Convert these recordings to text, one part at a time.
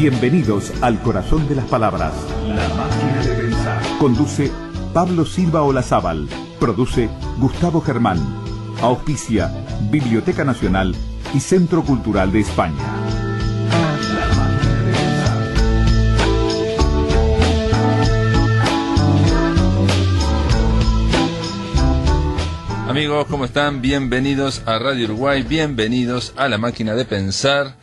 Bienvenidos al corazón de las palabras. La máquina de pensar. Conduce Pablo Silva Olazábal. Produce Gustavo Germán. Auspicia Biblioteca Nacional y Centro Cultural de España. Amigos, ¿cómo están? Bienvenidos a Radio Uruguay, bienvenidos a la máquina de pensar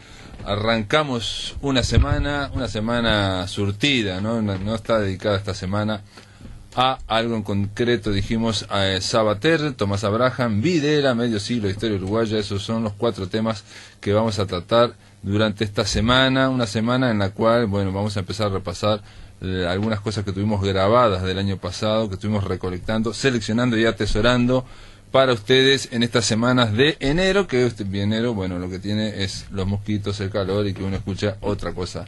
arrancamos una semana, una semana surtida, ¿no? está dedicada esta semana a algo en concreto, dijimos a eh, Sabater, Tomás Abraham, Videla, Medio Siglo, de Historia Uruguaya, esos son los cuatro temas que vamos a tratar durante esta semana, una semana en la cual, bueno, vamos a empezar a repasar eh, algunas cosas que tuvimos grabadas del año pasado, que estuvimos recolectando, seleccionando y atesorando para ustedes en estas semanas de enero, que este enero, bueno, lo que tiene es los mosquitos, el calor y que uno escucha otra cosa.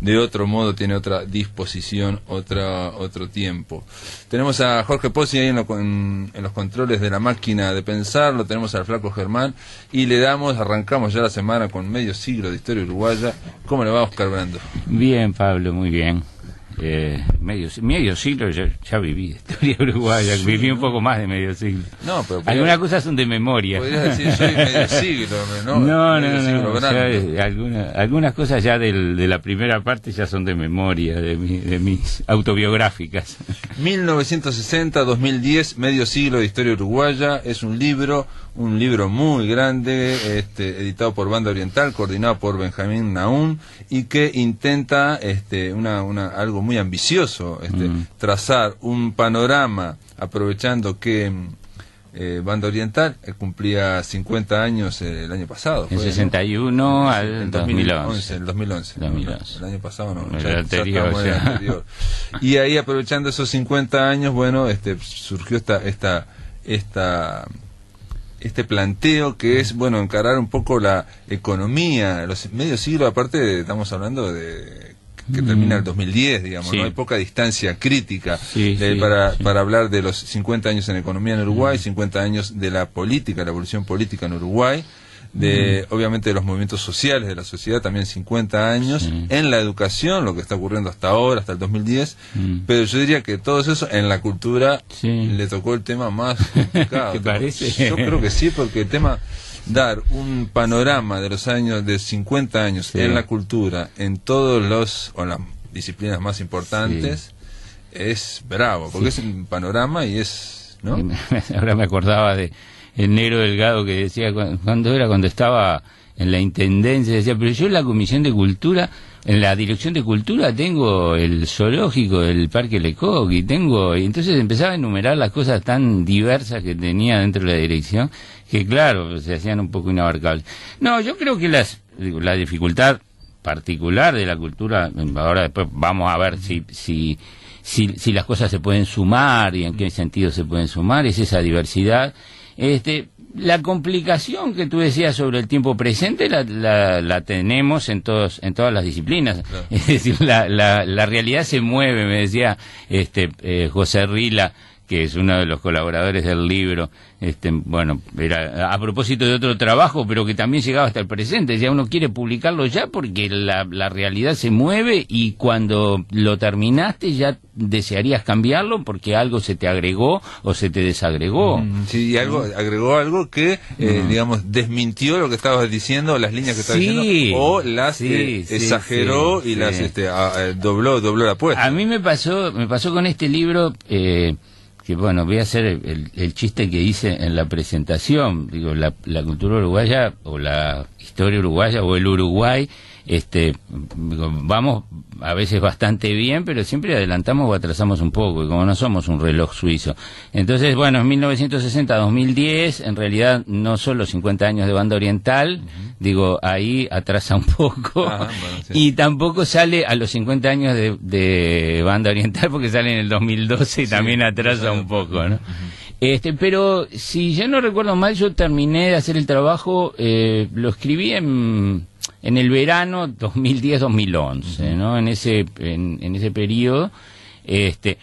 De otro modo, tiene otra disposición, otra, otro tiempo. Tenemos a Jorge Pozzi ahí en, en los controles de la máquina de pensar, lo tenemos al flaco Germán y le damos, arrancamos ya la semana con medio siglo de historia uruguaya. ¿Cómo le va Oscar Brando? Bien, Pablo, muy bien medio, medio siglo, ya viví historia uruguaya, viví un poco más de medio siglo. algunas cosas son de memoria. decir medio ¿no? No, no, eh, algunas cosas ya de la primera parte ya son de memoria, de, mis autobiográficas. 1960-2010, medio siglo de historia uruguaya, es un libro, un libro muy grande, este, editado por Banda Oriental, coordinado por Benjamín Naún, y que intenta este, una, una, algo muy muy ambicioso este, mm. trazar un panorama aprovechando que mm, eh, Banda Oriental eh, cumplía 50 años eh, el año pasado. En 61 al 2011. El 2011. El año pasado no. El anterior, y ahí aprovechando esos 50 años, bueno, este surgió esta esta esta este planteo que es bueno encarar un poco la economía, los medios siglo aparte estamos hablando de que mm. termina el 2010, digamos, no hay poca distancia crítica eh, para, para hablar de los 50 años en economía en Uruguay, 50 mm. años de la política, la evolución política en Uruguay, de mm. obviamente de los movimientos sociales de la sociedad, también 50 años, en la educación, lo que está ocurriendo hasta ahora, hasta el 2010, pero yo diría que todo eso en la cultura le tocó el tema más complicado. Yo creo que sí, porque el tema dar un panorama de los años de 50 años en la cultura en todos los o las disciplinas más importantes es bravo porque es un panorama y es no ahora me acordaba de el negro delgado que decía cuando era cuando estaba en la intendencia decía pero yo en la comisión de cultura en la dirección de cultura tengo el zoológico del Parque Lecoq y tengo, y entonces empezaba a enumerar las cosas tan diversas que tenía dentro de la dirección, que claro, se hacían un poco inabarcables. No, yo creo que la dificultad particular de la cultura, ahora después vamos a ver si, si, si, si las cosas se pueden sumar y en qué sentido se pueden sumar, es esa diversidad. Este, la complicación que tú decías sobre el tiempo presente la, la, tenemos en todos en todas las disciplinas es decir la, la, realidad se mueve me decía este eh, José Rila que es uno de los colaboradores del libro, este, bueno, era a propósito de otro trabajo, pero que también llegaba hasta el presente, ya uno quiere publicarlo ya porque la, realidad se mueve y cuando lo terminaste ya desearías cambiarlo porque algo se te agregó o se te desagregó. Mm, sí, y algo, mm. agregó algo que, eh, mm. digamos, desmintió lo que estabas diciendo, las líneas que estabas sí, o las eh, exageró y las este, dobló, dobló la apuesta. A mí me pasó, me pasó con este libro, eh, bueno, voy a hacer el, chiste que hice en la presentación, digo, la cultura uruguaya o la historia uruguaya o el Uruguay este, vamos a veces bastante bien, pero siempre adelantamos o atrasamos un poco, y como no somos un reloj suizo. Entonces, bueno, 1960 2010, en realidad no son los 50 años de banda oriental, digo, ahí atrasa un poco, ah, y tampoco sale a los 50 años de, banda oriental, porque sale en el 2012 y también atrasa un poco, ¿no? Este, pero si yo no recuerdo mal, yo terminé de hacer el trabajo, eh, lo escribí en en el verano 2010-2011, ¿no? En ese, en, ese periodo. Este,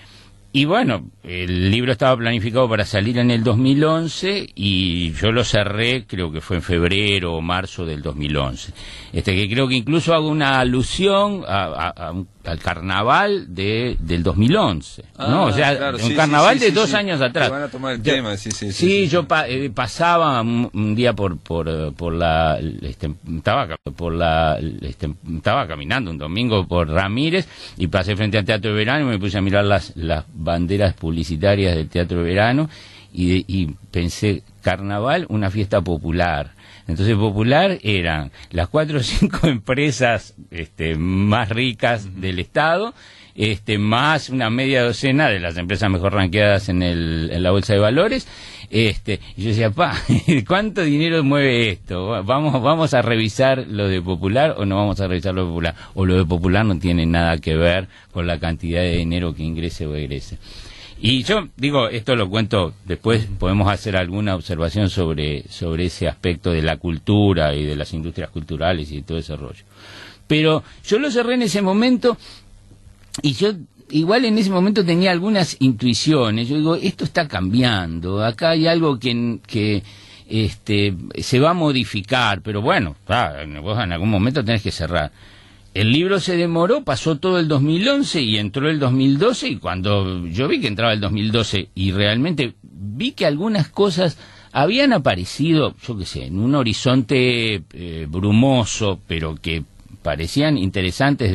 y bueno, el libro estaba planificado para salir en el 2011 y yo lo cerré, creo que fue en febrero o marzo del 2011. Este, que creo que incluso hago una alusión a, a un al carnaval de, del 2011, ¿no? Ah, o sea, un carnaval de dos años atrás. Van a tomar el tema, sí, sí. Sí, yo eh, pasaba un, día por, por, eh, la, este, estaba, por la, este, estaba caminando un domingo por Ramírez y pasé frente al Teatro de Verano y me puse a mirar las, las banderas publicitarias del Teatro de Verano y, y pensé, carnaval, una fiesta popular entonces Popular eran las cuatro o cinco empresas este, más ricas del Estado, este, más una media docena de las empresas mejor ranqueadas en, la bolsa de valores. Este, y yo decía, pa, ¿cuánto dinero mueve esto? ¿Vamos, ¿Vamos a revisar lo de Popular o no vamos a revisar lo de Popular? O lo de Popular no tiene nada que ver con la cantidad de dinero que ingrese o egrese. Y yo digo, esto lo cuento, después podemos hacer alguna observación sobre, sobre ese aspecto de la cultura y de las industrias culturales y todo ese rollo. Pero yo lo cerré en ese momento y yo igual en ese momento tenía algunas intuiciones. Yo digo, esto está cambiando, acá hay algo que, que este, se va a modificar, pero bueno, vos en algún momento tenés que cerrar. El libro se demoró, pasó todo el 2011 y entró el 2012 y cuando yo vi que entraba el 2012 y realmente vi que algunas cosas habían aparecido, yo qué sé, en un horizonte eh, brumoso, pero que parecían interesantes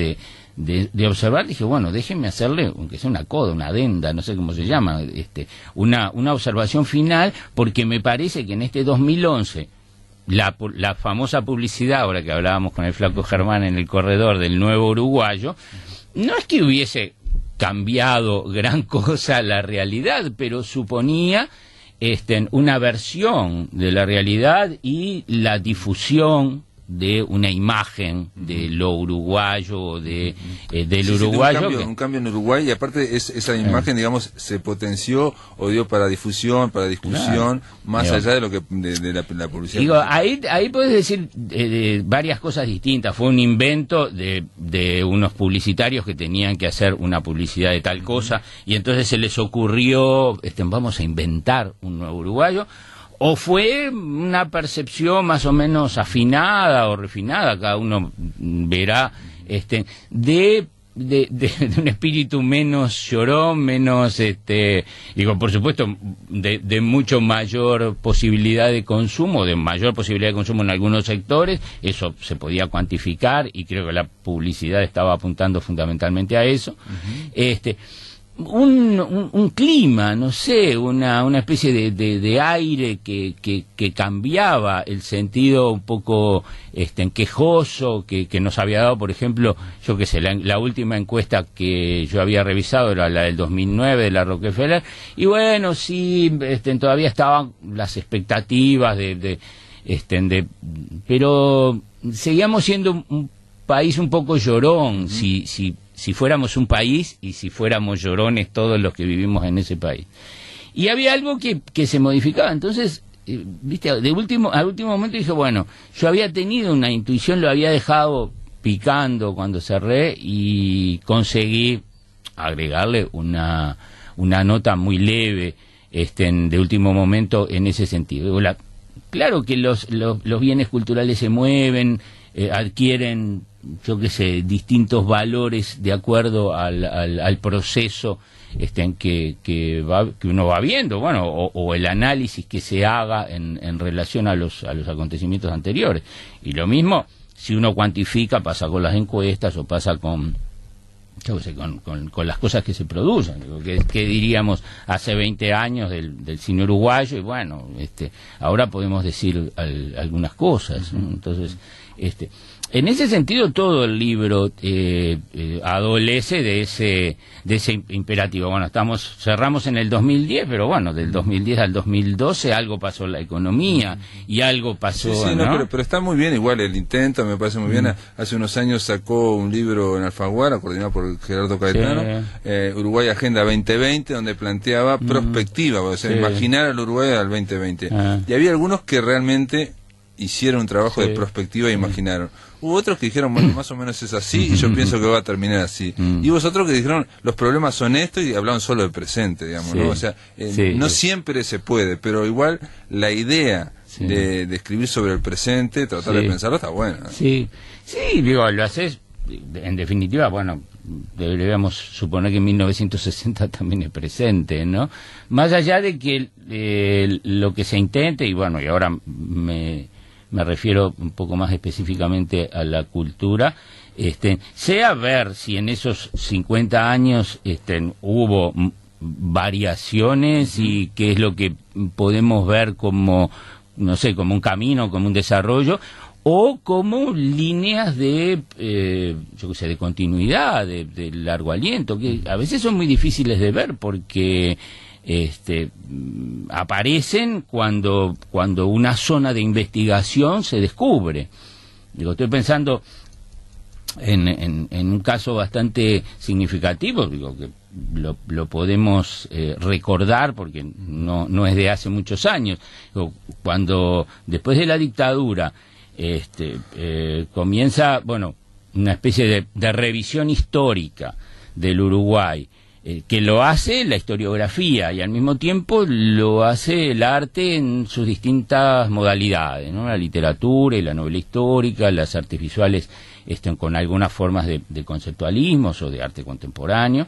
de, de, observar, dije, bueno, déjenme hacerle, aunque sea una coda, una adenda, no sé cómo se llama, este, una, una observación final, porque me parece que en este 2011 la, famosa publicidad, ahora que hablábamos con el flaco Germán en el corredor del nuevo uruguayo, no es que hubiese cambiado gran cosa la realidad, pero suponía este, una versión de la realidad y la difusión de una imagen de lo uruguayo de, eh, del uruguayo. un, cambio, en Uruguay y aparte esa eh. imagen, digamos, se potenció o dio para difusión, para discusión, más allá de lo que de, la, publicidad. Digo, ahí, ahí puedes decir eh, varias cosas distintas. Fue un invento de, de unos publicitarios que tenían que hacer una publicidad de tal cosa y entonces se les ocurrió, este, vamos a inventar un nuevo uruguayo o fue una percepción más o menos afinada o refinada, cada uno verá, este, de de, de, un espíritu menos llorón, menos, este, digo, por supuesto, de, mucho mayor posibilidad de consumo, de mayor posibilidad de consumo en algunos sectores, eso se podía cuantificar y creo que la publicidad estaba apuntando fundamentalmente a eso. Este un, un, clima, no sé, una, una especie de, aire que, que, cambiaba el sentido un poco este, enquejoso que, que nos había dado, por ejemplo, yo qué sé, la, última encuesta que yo había revisado era la del 2009 de la Rockefeller, y bueno, sí, este, todavía estaban las expectativas de, de, este, de pero seguíamos siendo un, país un poco llorón, si, si si fuéramos un país y si fuéramos llorones todos los que vivimos en ese país. Y había algo que, que se modificaba, entonces, eh, viste, de último, al último momento dije, bueno, yo había tenido una intuición, lo había dejado picando cuando cerré y conseguí agregarle una, una nota muy leve este, en, de último momento en ese sentido. claro que los, los, bienes culturales se mueven, eh, adquieren yo que sé, distintos valores de acuerdo al, al, al proceso este, en que, que, va, que, uno va viendo, bueno, o, el análisis que se haga en, en, relación a los, a los acontecimientos anteriores. Y lo mismo, si uno cuantifica, pasa con las encuestas o pasa con, sé, con, con, con, las cosas que se producen. ¿Qué, que diríamos hace 20 años del, del, cine uruguayo? Y bueno, este, ahora podemos decir algunas cosas. Entonces, este en ese sentido, todo el libro eh, eh, adolece de ese, de ese imperativo. Bueno, estamos cerramos en el 2010, pero bueno, del 2010 al 2012 algo pasó en la economía y algo pasó. Sí, sí pero, está muy bien, igual el intento me parece muy bien. Hace unos años sacó un libro en Alfaguara, coordinado por Gerardo Caetano, eh, Uruguay Agenda 2020, donde planteaba prospectiva, o sea, imaginar al Uruguay al 2020. Ah. Y había algunos que realmente hicieron un trabajo de prospectiva e imaginaron. Hubo otros que dijeron, bueno, más o menos es así y yo pienso que va a terminar así. Mm. Y vosotros que dijeron, los problemas son estos y hablaban solo del presente, digamos, ¿no? O sea, eh, no siempre se puede, pero igual la idea de, escribir sobre el presente, tratar de pensarlo, está buena. Sí, sí, digo, lo haces, en definitiva, bueno, deberíamos suponer que 1960 también es presente, ¿no? Más allá de que eh, lo que se intente, y bueno, y ahora me me refiero un poco más específicamente a la cultura, este, sea ver si en esos 50 años este, hubo variaciones y qué es lo que podemos ver como, no sé, como un camino, como un desarrollo, o como líneas de, eh, yo sé, de continuidad, de largo aliento, que a veces son muy difíciles de ver porque este, mm, aparecen cuando, cuando una zona de investigación se descubre. Digo, estoy pensando en, un caso bastante significativo, digo que lo, podemos eh, recordar porque no, es de hace muchos años, cuando después de la dictadura este, eh, comienza, bueno, una especie de revisión histórica del Uruguay, que lo hace la historiografía y al mismo tiempo lo hace el arte en sus distintas modalidades, ¿no? la literatura y la novela histórica, las artes visuales este, con algunas formas de, de, conceptualismos o de arte contemporáneo.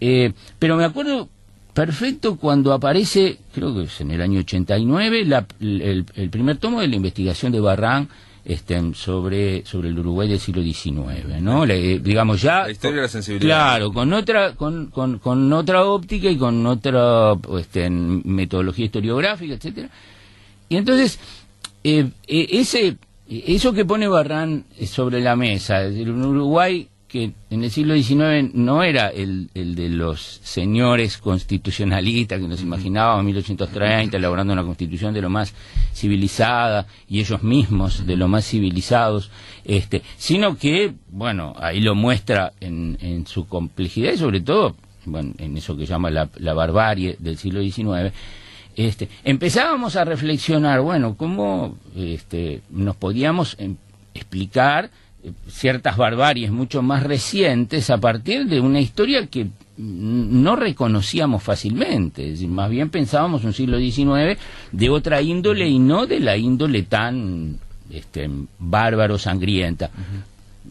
Eh, pero me acuerdo perfecto cuando aparece, creo que es en el año 89, la, el, el, primer tomo de la investigación de Barran este, sobre, sobre el Uruguay del siglo XIX, ¿no? Eh, digamos ya... La historia de la sensibilidad. Claro, con otra, con, otra óptica y con otra este, metodología historiográfica, etcétera. Y entonces, eh, eh, ese, eso que pone Barrán sobre la mesa, el Uruguay que en el siglo XIX no era el, el de los señores constitucionalistas que nos imaginábamos en 1830 elaborando una constitución de lo más civilizada y ellos mismos de lo más civilizados, este, sino que, bueno, ahí lo muestra en, su complejidad y sobre todo, bueno, en eso que llama la, barbarie del siglo XIX, este, empezábamos a reflexionar, bueno, cómo este, nos podíamos em, explicar ciertas barbaries mucho más recientes a partir de una historia que no reconocíamos fácilmente, más bien pensábamos un siglo XIX de otra índole y no de la índole tan este, bárbaro, sangrienta.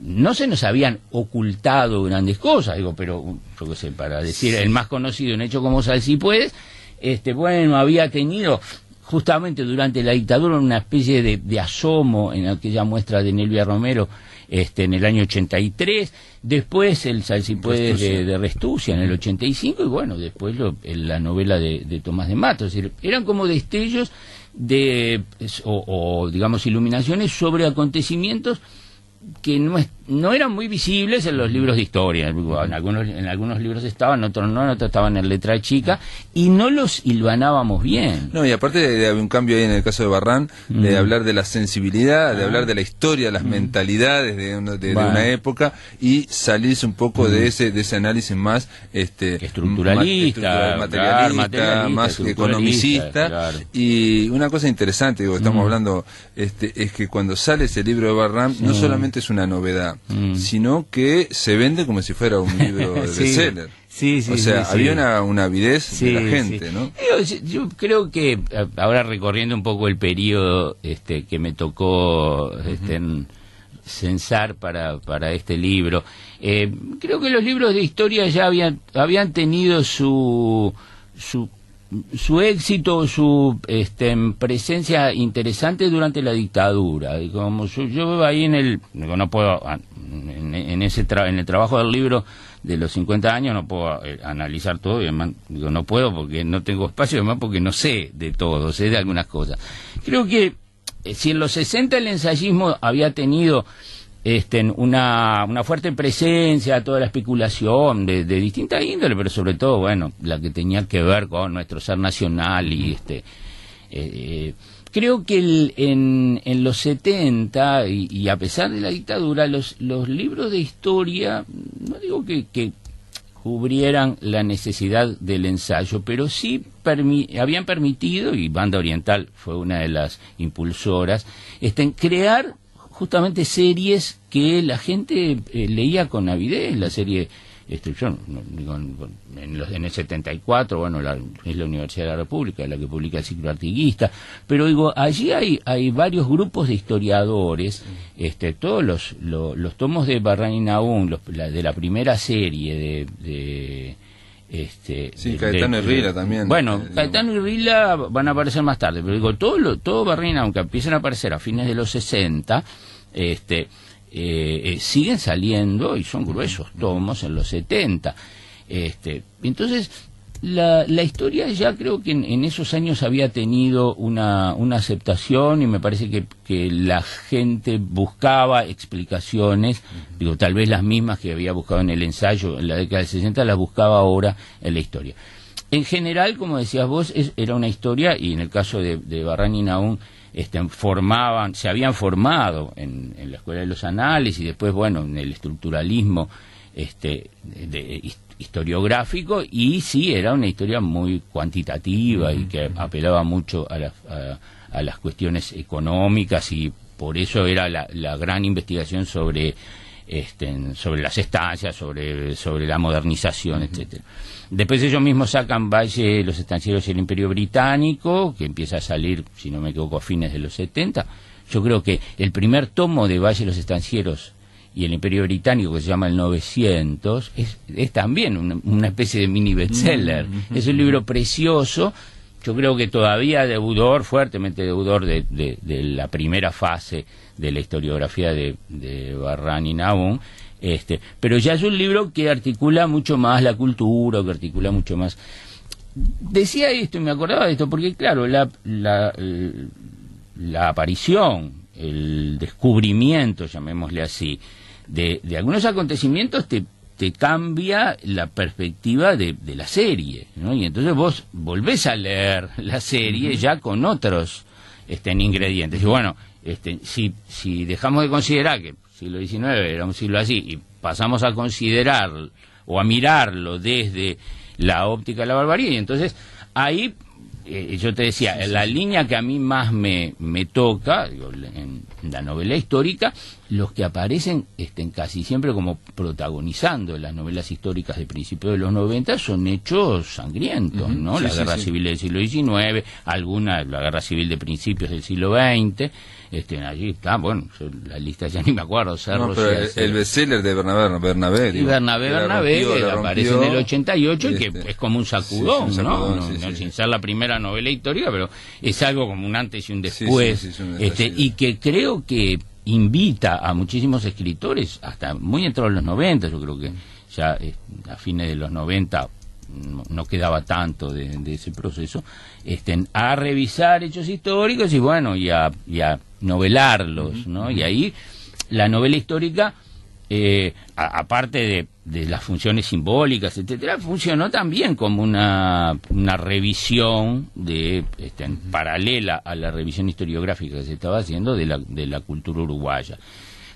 no se nos habían ocultado grandes cosas, digo, pero yo qué sé, para decir el más conocido en hecho como Sal si puedes, este bueno, había tenido justamente durante la dictadura una especie de, asomo en aquella muestra de Nelvia Romero este, en el año 83, después el si de, de, Restucia en el 85 y bueno, después la novela de, Tomás de Mato. eran como destellos de, o digamos, iluminaciones sobre acontecimientos que no, es, no eran muy visibles en los libros de historia. En algunos, en algunos libros estaban, otros no, en otros estaban en letra chica, y no los hilvanábamos bien. No, y aparte había un cambio ahí en el caso de Barran, de mm. hablar de la sensibilidad, de ah. hablar de la historia, las mm. mentalidades de, una, época, y salirse un poco de mm. ese de ese análisis más este estructuralista, materialista, más economicista. Y una cosa interesante, digo, estamos hablando, este, es que cuando sale ese libro de Barran, no solamente es una novedad, mm. sino que se vende como si fuera un libro de sí. Sí, o sea, había una, avidez de la gente, ¿no? Eh, yo, creo que ahora recorriendo un poco el periodo este, que me tocó este, censar para, para este libro, eh, creo que los libros de historia ya habían, habían tenido su, su su éxito, su este, presencia interesante durante la dictadura. como yo, veo ahí en el, no puedo, ah, en, ese en el trabajo del libro de los 50 años no puedo eh, analizar todo digo, no puedo porque no tengo espacio, además porque no sé de todo, sé de algunas cosas. Creo que eh, si en los 60 el ensayismo había tenido este, una, una fuerte presencia, toda la especulación de, de distinta índole, pero sobre todo, bueno, la que tenía que ver con nuestro ser nacional y este. Eh, creo que en, en, los 70, y, a pesar de la dictadura, los, los libros de historia, no digo que, que cubrieran la necesidad del ensayo, pero sí habían permitido, y Banda Oriental fue una de las impulsoras, este, crear justamente series que la gente eh, leía con avidez, la serie este, en, los, en, el 74, bueno, la, es la Universidad de la República la que publica el ciclo artiguista, pero digo, allí hay, hay varios grupos de historiadores, este, todos los, los, tomos de Barrain Aún, los, de la primera serie de este, sí, Caetano y Rila también. Bueno, eh, Caetano y Rila van a aparecer más tarde, pero digo, todo, todo Barrina, aunque empiecen a aparecer a fines de los 60, este, eh, eh, siguen saliendo y son gruesos tomos en los 70. Este, entonces, la, la historia ya creo que en, esos años había tenido una, una aceptación y me parece que, que, la gente buscaba explicaciones, digo, tal vez las mismas que había buscado en el ensayo en la década del 60, las buscaba ahora en la historia. En general, como decías vos, era una historia, y en el caso de, de Barran y Naún, este, formaban, se habían formado en, en, la Escuela de los Anales y después, bueno, en el estructuralismo este, historiográfico y sí era una historia muy cuantitativa y que apelaba mucho a las, a, las cuestiones económicas y por eso era la, gran investigación sobre este, sobre las estancias, sobre, sobre la modernización, etc. etcétera. Después ellos mismos sacan Valle, los estancieros y el Imperio Británico, que empieza a salir, si no me equivoco, a fines de los 70. Yo creo que el primer tomo de Valle, los estancieros y el Imperio Británico, que se llama El 900, es, también una, especie de mini bestseller. Mm, mm, es un mm. libro precioso, yo creo que todavía deudor, fuertemente deudor de, de, la primera fase de la historiografía de, de Barran y Nabun, este, pero ya es un libro que articula mucho más la cultura, que articula mucho más... Decía esto y me acordaba de esto, porque claro, la, la aparición, el descubrimiento, llamémosle así, de, algunos acontecimientos te, te cambia la perspectiva de, de, la serie, ¿no? Y entonces vos volvés a leer la serie ya con otros este, ingredientes. Y bueno, este, si, dejamos de considerar que siglo XIX era un siglo así y pasamos a considerar o a mirarlo desde la óptica de la barbarie, y entonces ahí eh, yo te decía, la línea que a mí más me, me toca en la novela histórica los que aparecen estén casi siempre como protagonizando las novelas históricas de principios de los 90 son hechos sangrientos, ¿no? la guerra civil del siglo XIX, alguna, la guerra civil de principios del siglo XX, este, allí está, bueno, la lista ya ni me acuerdo, Cerro, el, bestseller de Bernabé, Bernabé, Bernabé, Bernabé aparece en el 88 y que este, es como un sacudón, ¿no? sin ser la primera novela histórica, pero es algo como un antes y un después, este, y que creo que invita a muchísimos escritores, hasta muy entrados de los 90, yo creo que mm. ya eh, a fines de los 90 no, quedaba tanto de, ese proceso, estén a revisar hechos históricos y bueno, y a, novelarlos, ¿no? Y ahí la novela histórica, eh, aparte de de las funciones simbólicas, etcétera, funcionó también como una, una revisión de, este, en paralela a la revisión historiográfica que se estaba haciendo de la, de la cultura uruguaya.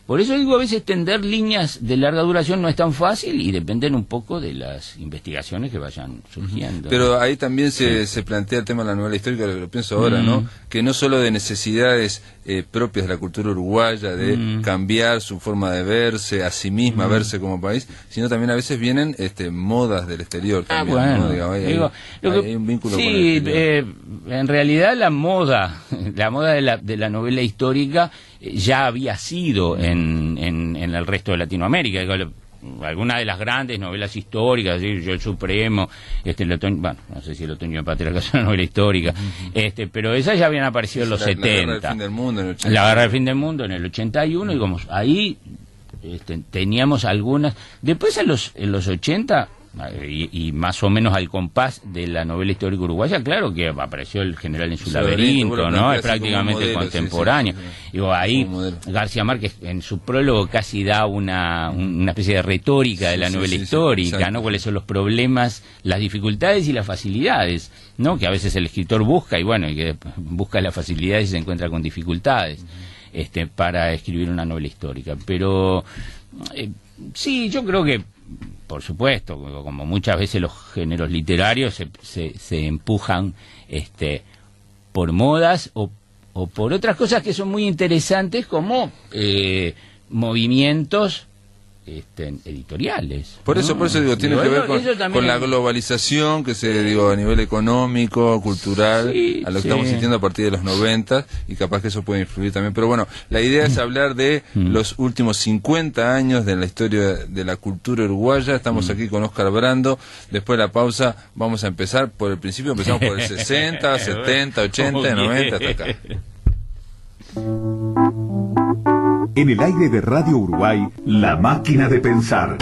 Por eso digo, a veces tender líneas de larga duración no es tan fácil y dependen un poco de las investigaciones que vayan surgiendo. Pero ahí también se, plantea el tema de la novela histórica, lo que lo pienso ahora, ¿no? Mm. Que no solo de necesidades eh, propias de la cultura uruguaya, de mm. cambiar su forma de verse, a sí misma, mm. verse como país, sino también a veces vienen este, modas del exterior. ah, bueno. sí, eh, en realidad la moda, la moda de la novela histórica ya había sido en, en, el resto de Latinoamérica. Algunas de las grandes novelas históricas, Yo el Supremo, este, otoño, bueno, no sé si el otoño de patria es una novela histórica, este, pero esas ya habían aparecido en los 70. La guerra del fin del mundo en el 81. La guerra del fin del mundo en el 81, digamos, ahí este, teníamos algunas. Después en los, en los 80 y, más o menos al compás de la novela histórica uruguaya, claro que apareció el general en su laberinto, ¿no? Es prácticamente contemporáneo. ahí García Márquez en su prólogo casi da una, especie de retórica de la novela histórica, ¿no? Cuáles son los problemas, las dificultades y las facilidades, ¿no? Que a veces el escritor busca y bueno, y que busca las facilidades y se encuentra con dificultades. Este, para escribir una novela histórica. Pero eh, sí, yo creo que por supuesto, como muchas veces los géneros literarios se, se, empujan este, por modas o, por otras cosas que son muy interesantes como eh, movimientos este, editoriales. Por eso, por eso digo, tiene que ver con, la globalización que se digo a nivel económico, cultural, a lo que estamos sintiendo a partir de los 90 y capaz que eso puede influir también. Pero bueno, la idea es mm. hablar de mm. los últimos 50 años de la historia de la cultura uruguaya. Estamos mm. aquí con Oscar Brando. Después de la pausa vamos a empezar por el principio, empezamos por el 60, 70, 80, 90 hasta acá. En el aire de Radio Uruguay, La Máquina de Pensar.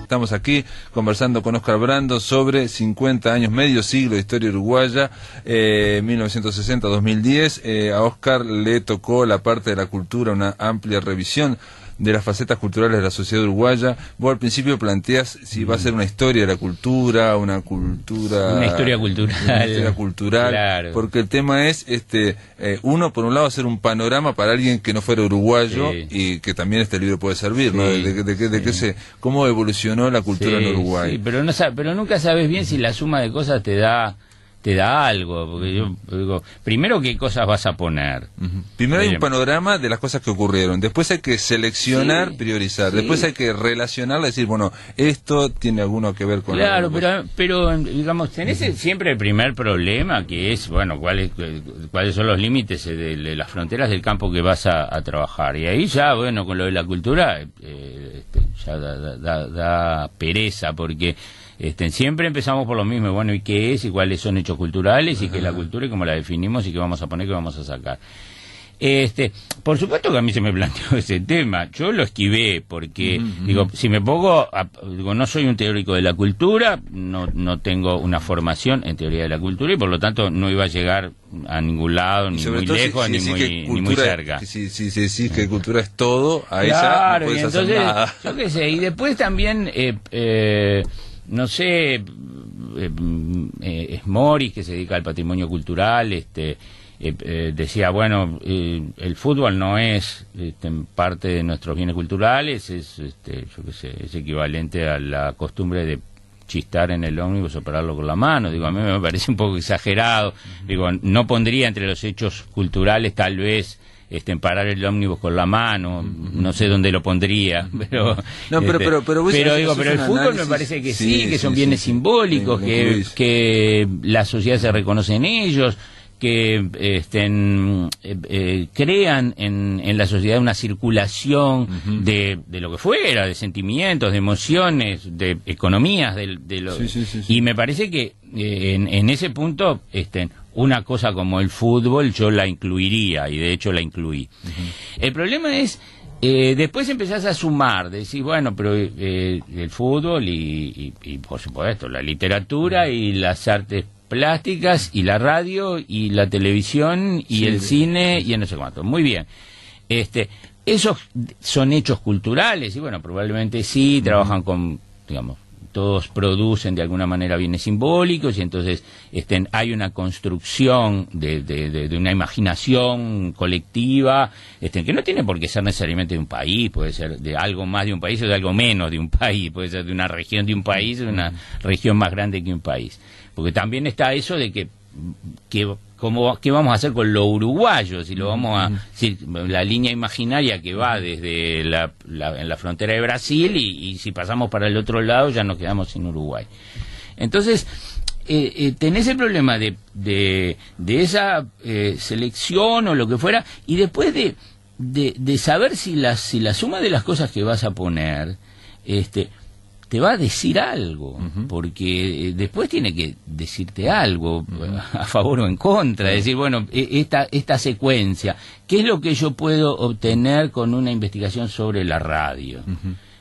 Estamos aquí conversando con Oscar Brando sobre 50 años, medio siglo de historia uruguaya, 1960-2010. Eh, eh, a Oscar le tocó la parte de la cultura, una amplia revisión de las facetas culturales de la sociedad uruguaya. Vos al principio planteas si va a ser una historia de la cultura, una cultura... Una historia cultural. Una cultural, porque el tema es, este eh, uno por un lado hacer un panorama para alguien que no fuera uruguayo y que también este libro puede servir, ¿no? De, de, se, cómo evolucionó la cultura en Uruguay. Sí, pero, no, pero nunca sabes bien si la suma de cosas te da te da algo. Porque yo digo, primero, ¿qué cosas vas a poner? Primero hay un panorama de las cosas que ocurrieron. Después hay que seleccionar, priorizar. Después hay que relacionar, decir, bueno, esto tiene alguno que ver con. Claro, pero, digamos, tenés siempre el primer problema que es, bueno, cuáles cuáles son los límites de, las fronteras del campo que vas a, trabajar. Y ahí ya, bueno, con lo de la cultura, eh, este, ya da pereza, porque. Este, siempre empezamos por lo mismo, bueno, ¿y qué es? ¿Y cuáles son hechos culturales? ¿Y qué es la cultura? ¿Y cómo la definimos? ¿Y qué vamos a poner? ¿Qué vamos a sacar? Este, por supuesto que a mí se me planteó ese tema. Yo lo esquivé porque, digo, si me pongo, digo, no soy un teórico de la cultura, no, no tengo una formación en teoría de la cultura y por lo tanto no iba a llegar a ningún lado, ni muy lejos, ni, muy, ni, muy, cerca. Si, que cultura es todo, a claro, puedes y entonces, Yo qué sé, y después también, eh, eh no sé, es eh, eh, Moris que se dedica al patrimonio cultural, este, eh, decía, bueno, el fútbol no es este, parte de nuestros bienes culturales, es, este, yo qué sé, es equivalente a la costumbre de chistar en el ómnibus o pararlo con la mano. Digo, a mí me parece un poco exagerado. Digo, no pondría entre los hechos culturales tal vez este, parar el ómnibus con la mano, no sé dónde lo pondría, este, pero... pero, digo, pero el fútbol me parece que sí, que son bienes simbólicos, que, que la sociedad se reconoce en ellos, que estén, eh, eh, crean en, en, la sociedad una circulación de, de, lo que fuera, de sentimientos, de emociones, de economías, de, y me parece que eh, en, en, ese punto estén una cosa como el fútbol yo la incluiría, y de hecho la incluí. El problema es, eh, después empezás a sumar, decís, bueno, pero eh, el fútbol y, por supuesto la literatura y las artes plásticas y la radio y la televisión y el cine y no sé cuánto. Muy bien. Este, esos son hechos culturales y bueno, probablemente sí, trabajan con, digamos, todos producen de alguna manera bienes simbólicos y entonces hay una construcción de, una imaginación colectiva que no tiene por qué ser necesariamente de un país, puede ser de algo más de un país o de algo menos de un país, puede ser de una región de un país o de una región más grande que un país. Porque también está eso de que ¿qué, cómo, ¿qué vamos a hacer con lo uruguayos? Si lo vamos a. la línea imaginaria que va desde la, en la frontera de Brasil y, si pasamos para el otro lado ya nos quedamos sin Uruguay. Entonces, eh, eh, tenés el problema de, de, esa eh, selección o lo que fuera, y después de, saber si la, si la suma de las cosas que vas a poner este, te va a decir algo, porque eh, después tiene que decirte algo, a favor o en contra, es decir, bueno, e, esta, esta secuencia, ¿qué es lo que yo puedo obtener con una investigación sobre la radio?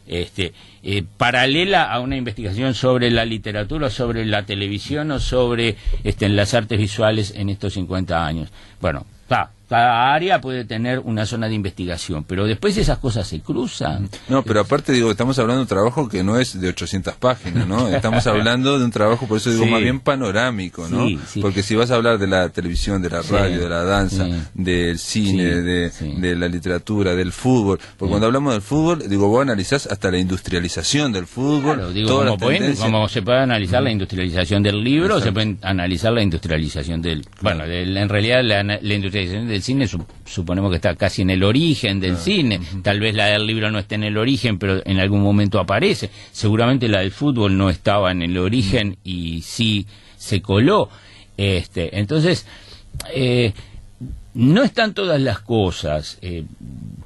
Este, eh, paralela a una investigación sobre la literatura, sobre la televisión o sobre este, en las artes visuales en estos 50 años. Bueno, va... Cada área puede tener una zona de investigación, pero después esas cosas se cruzan. No, pero aparte digo, estamos hablando de un trabajo que no es de 800 páginas, ¿no? Estamos hablando de un trabajo, por eso digo, más bien panorámico, ¿no? Porque si vas a hablar de la televisión, de la radio, de la danza, del cine, de, la literatura, del fútbol, porque cuando hablamos del fútbol, digo, vos analizás hasta la industrialización del fútbol. digo, como, se puede analizar la industrialización del libro, se puede analizar la industrialización del... Bueno, en realidad la, la industrialización del el cine suponemos que está casi en el origen del ah. cine. Tal vez la del libro no esté en el origen, pero en algún momento aparece. Seguramente la del fútbol no estaba en el origen y sí se coló. Este, entonces, eh, no están todas las cosas. Eh,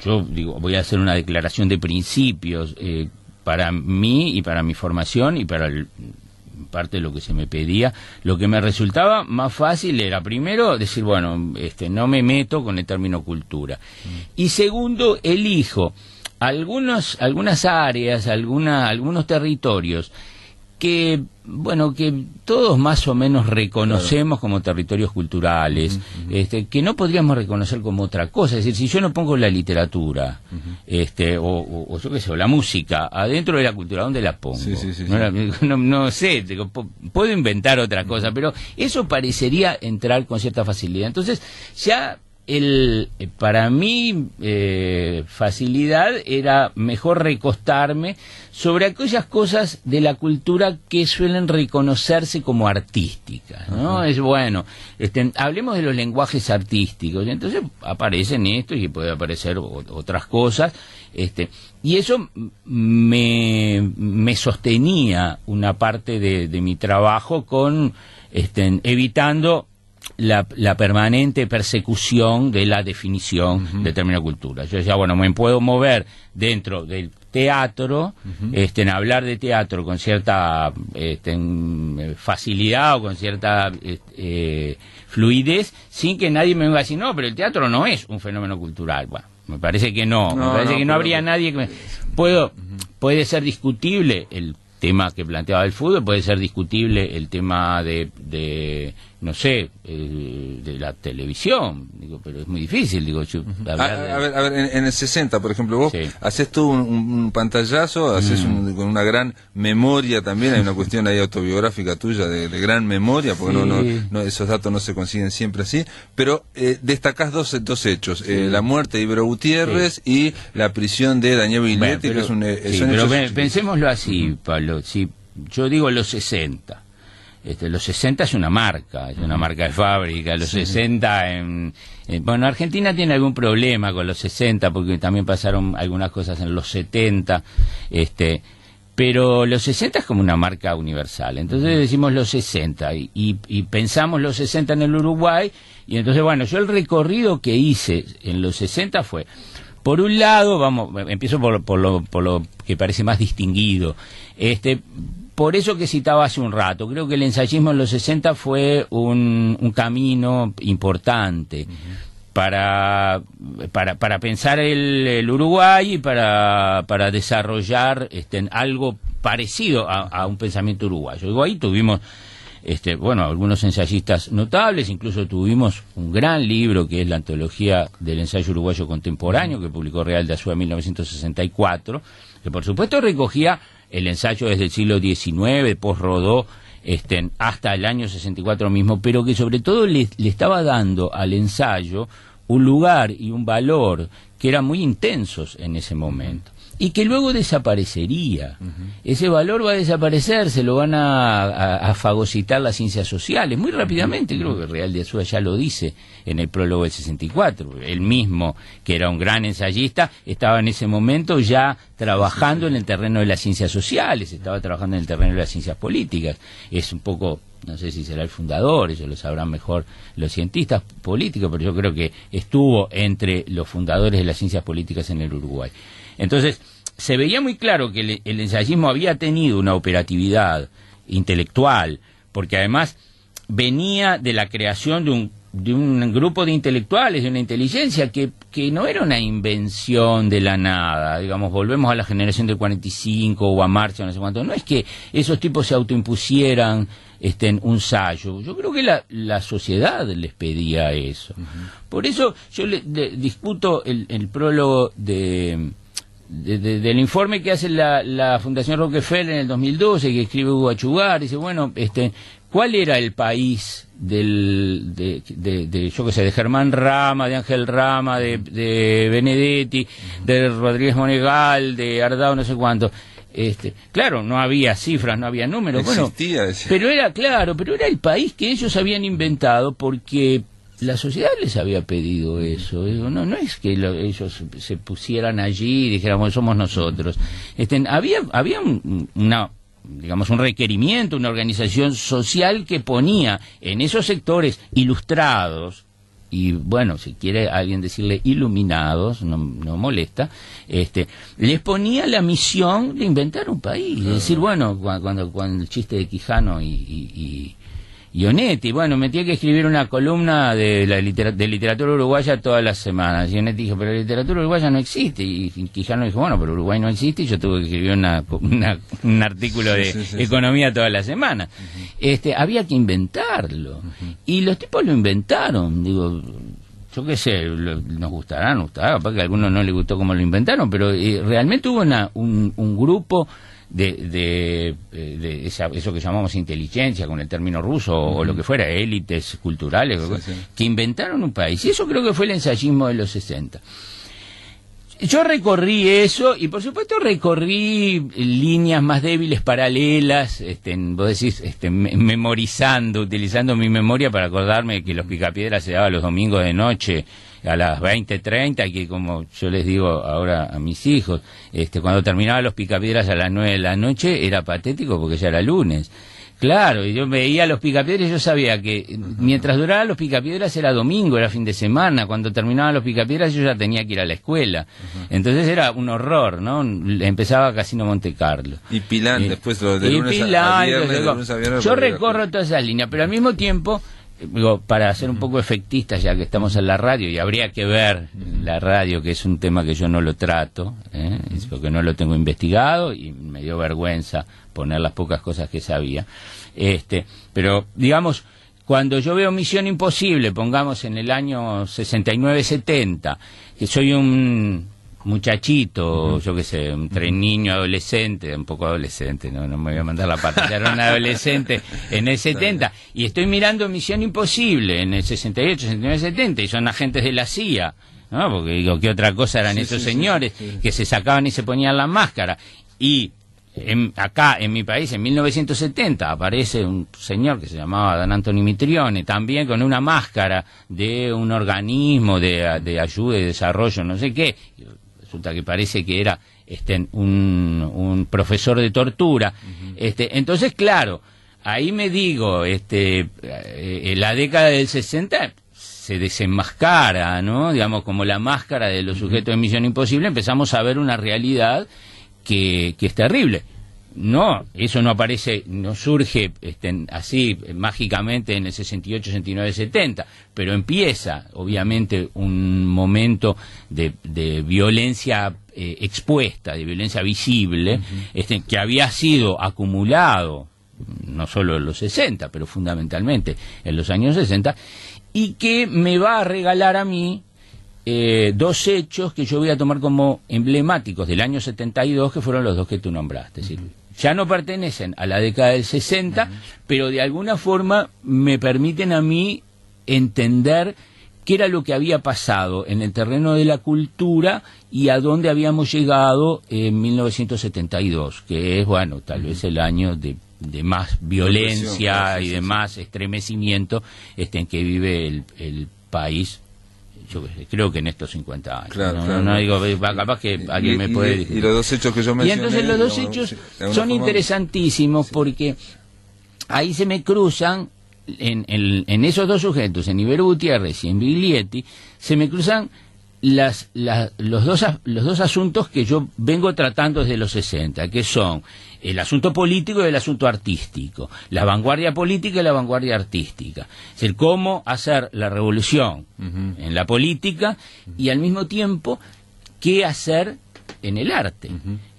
yo digo, voy a hacer una declaración de principios eh, para mí y para mi formación y para el, parte de lo que se me pedía. Lo que me resultaba más fácil era, primero, decir, bueno, este, no me meto con el término cultura. Y segundo, elijo algunos, algunas áreas, algunos territorios que bueno que todos más o menos reconocemos como territorios culturales este, que no podríamos reconocer como otra cosa es decir si yo no pongo la literatura este o, yo qué sé o la música adentro de la cultura dónde la pongo no, sé puedo inventar otra cosa pero eso parecería entrar con cierta facilidad entonces ya el, eh, para mi eh, facilidad era mejor recostarme sobre aquellas cosas de la cultura que suelen reconocerse como artísticas, ¿no? Es bueno, este, hablemos de los lenguajes artísticos, entonces aparecen estos y puede aparecer otras cosas, este, y eso me, me sostenía una parte de, de mi trabajo con, este, evitando la, permanente persecución de la definición de término cultura. Yo decía, bueno, me puedo mover dentro del teatro, este, en hablar de teatro con cierta este, eh, facilidad o con cierta este, eh, fluidez, sin que nadie me diga, no, pero el teatro no es un fenómeno cultural. Bueno, me parece que no, me parece que no habría nadie que me... Puedo, Puede ser discutible el tema que planteaba el fútbol, puede ser discutible el tema de no sé, eh, de la televisión, digo, pero es muy difícil, digo, a, ver, en, el 60, por ejemplo, vos haces tú un, pantallazo, haces mm. con una gran memoria también, hay una cuestión ahí autobiográfica tuya de, gran memoria, porque no, no, esos datos no se consiguen siempre así, pero eh, destacás dos, hechos, eh, la muerte de Ibero Gutiérrez y la prisión de Daniel Vignetti, que es un... pero eh, pensemoslo así, Pablo, si yo digo los 60 este, los 60 es una marca, es una marca de fábrica. Los 60, en, bueno, Argentina tiene algún problema con los 60 porque también pasaron algunas cosas en los 70, este, pero los 60 es como una marca universal. Entonces decimos los 60 y, pensamos los 60 en el Uruguay y entonces, bueno, yo el recorrido que hice en los 60 fue por un lado, vamos, empiezo por, por, lo, por, lo, que parece más distinguido. Este, por eso que citaba hace un rato, creo que el ensayismo en los 60 fue un, un camino importante. Para, para, para, pensar el, Uruguay y para, para desarrollar este, algo parecido a, un pensamiento uruguayo. Digo, ahí tuvimos, este, bueno, algunos ensayistas notables, incluso tuvimos un gran libro que es la antología del ensayo uruguayo contemporáneo que publicó Real de Azúa en 1964, que por supuesto recogía el ensayo desde el siglo XIX, post-Rodó, este, hasta el año 64 mismo, pero que sobre todo le, estaba dando al ensayo un lugar y un valor que eran muy intensos en ese momento y que luego desaparecería. Ese valor va a desaparecer, se lo van a, fagocitar las ciencias sociales muy rápidamente, creo que Real de Azúa ya lo dice en el prólogo del 64. Él mismo, que era un gran ensayista, estaba en ese momento ya trabajando en el terreno de las ciencias sociales, estaba trabajando en el terreno de las ciencias políticas. Es un poco no sé si será el fundador, eso lo sabrán mejor los cientistas políticos, pero yo creo que estuvo entre los fundadores de las ciencias políticas en el Uruguay. Entonces, se veía muy claro que el, ensayismo había tenido una operatividad intelectual, porque además venía de la creación de un de un grupo de intelectuales, de una inteligencia que, no era una invención de la nada. Digamos, volvemos a la generación del 45 o a Marcha, no sé cuánto. No es que esos tipos se autoimpusieran este, en un sayo. Yo creo que la, sociedad les pedía eso. Por eso yo le, le el prólogo de, del informe que hace la, la, Fundación Rockefeller en el 2012, que escribe Hugo Achugar, dice, bueno, este, ¿cuál era el país del, de, de yo qué sé, de Germán Rama, de Ángel Rama, de, Benedetti, de Rodríguez Monegal, de Ardao, no sé cuánto? Este, claro, no había cifras, no había números, pero era claro, pero era el país que ellos habían inventado porque la sociedad les había pedido eso. Eh, no, no es que ellos se pusieran allí y dijéramos, somos nosotros. Este, había había un, una digamos, un requerimiento, una organización social que ponía en esos sectores ilustrados, y bueno, si quiere alguien decirle iluminados, no, no molesta, este, les ponía la misión de inventar un país, es ah. decir, bueno, cuando, cuando el chiste de Quijano y Ionetti, bueno, me tiene que escribir una columna de, la de literatura uruguaya todas las semanas. Ionetti dijo, pero la literatura uruguaya no existe. Y Quijano dijo, bueno, pero Uruguay no existe y yo tuve que escribir un artículo de economía todas las semanas. este, había que inventarlo. Y los tipos lo inventaron. Digo, yo qué sé, nos gustará, nos gustará, a algunos no les gustó como lo inventaron, pero eh, realmente hubo una, un grupo de, de, eh, eso que llamamos inteligencia con el término ruso o lo que fuera, élites culturales, que inventaron un país. Y eso creo que fue el ensayismo de los 60. Yo recorrí eso y por supuesto recorrí líneas más débiles paralelas, este, vos decís, este, memorizando, utilizando mi memoria para acordarme que los picapiedras se daban los domingos de noche a las 20, 30, que como yo les digo ahora a mis hijos, este, cuando terminaban los picapiedras a las 9 de la noche era patético porque ya era lunes. Claro, y yo veía los picapiedras y yo sabía que mientras duraban los picapiedras era domingo, era fin de semana, cuando terminaban los picapiedras yo ya tenía que ir a la escuela. Entonces era un horror, ¿no? Empezaba Casino Monte Carlo. Y Pilán, después de, Pilán, Yo recorro todas esas líneas, pero al mismo tiempo para ser un poco efectistas, ya que estamos en la radio, y habría que ver la radio, que es un tema que yo no lo trato, ¿eh? porque no lo tengo investigado y me dio vergüenza poner las pocas cosas que sabía. Este, pero digamos, cuando yo veo Misión Imposible, pongamos en el año 69-70, que soy un muchachito, yo qué sé, un tren niño, adolescente, un poco adolescente, no, no me voy a mandar la pata, era un adolescente en el 70, y estoy mirando Misión Imposible en el 68, 69, 70, y son agentes de la CIA. ¿no? Porque digo, ¿qué otra cosa eran esos señores que se sacaban y se ponían la máscara? Y acá, en mi país, en 1970, aparece un señor que se llamaba don Antonio Mitrione, también con una máscara de un organismo de, de ayuda y desarrollo, no sé qué resulta que parece que era este, un, profesor de tortura. este, entonces, claro, ahí me digo, este, eh, en la década del 60 se desenmascara, ¿no? Digamos, como la máscara de los sujetos de Misión Imposible, empezamos a ver una realidad que, que es terrible. No, eso no aparece, no surge este, así mágicamente en el 68, 69, 70, pero empieza obviamente un momento de, violencia eh, expuesta, de violencia visible, este, que había sido acumulado no solo en los 60, pero fundamentalmente en los años 60, y que me va a regalar a mí eh, dos hechos que yo voy a tomar como emblemáticos del año 72, que fueron los dos que tú nombraste, ya no pertenecen a la década del 60, pero de alguna forma me permiten a mí entender qué era lo que había pasado en el terreno de la cultura y a dónde habíamos llegado en 1972, que es, bueno, tal vez el año de, más violencia y de más estremecimiento este, en que vive el país creo que en estos 50 años. no, capaz que alguien y, me puede... Y, los dos hechos que yo mencioné... Y entonces los dos hechos son interesantísimos porque ahí se me cruzan, en, en, esos dos sujetos, en Ibero Gutiérrez y en Biglietti, se me cruzan las, las, los, dos, los dos asuntos que yo vengo tratando desde los 60, que son el asunto político y el asunto artístico, la vanguardia política y la vanguardia artística. Es decir, cómo hacer la revolución en la política y al mismo tiempo qué hacer en el arte,